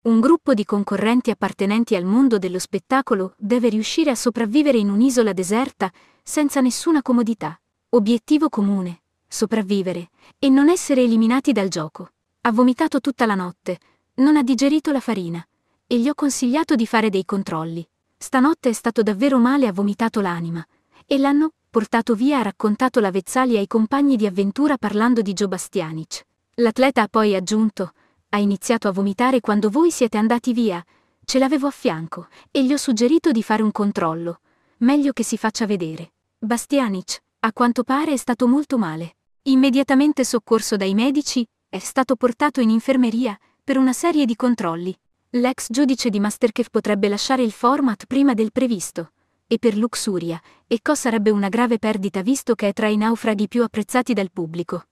Un gruppo di concorrenti appartenenti al mondo dello spettacolo deve riuscire a sopravvivere in un'isola deserta senza nessuna comodità. Obiettivo comune, sopravvivere e non essere eliminati dal gioco. Ha vomitato tutta la notte, non ha digerito la farina e gli ho consigliato di fare dei controlli. Stanotte è stato davvero male, ha vomitato l'anima e l'hanno portato via, ha raccontato la Vezzali ai compagni di avventura parlando di Joe Bastianic. L'atleta ha poi aggiunto ha iniziato a vomitare quando voi siete andati via. Ce l'avevo a fianco e gli ho suggerito di fare un controllo. Meglio che si faccia vedere. Bastianic, a quanto pare, è stato molto male. Immediatamente soccorso dai medici, è stato portato in infermeria per una serie di controlli. L'ex giudice di Masterchef potrebbe lasciare il format prima del previsto. E per Luxuria, Eco sarebbe una grave perdita visto che è tra i naufraghi più apprezzati dal pubblico.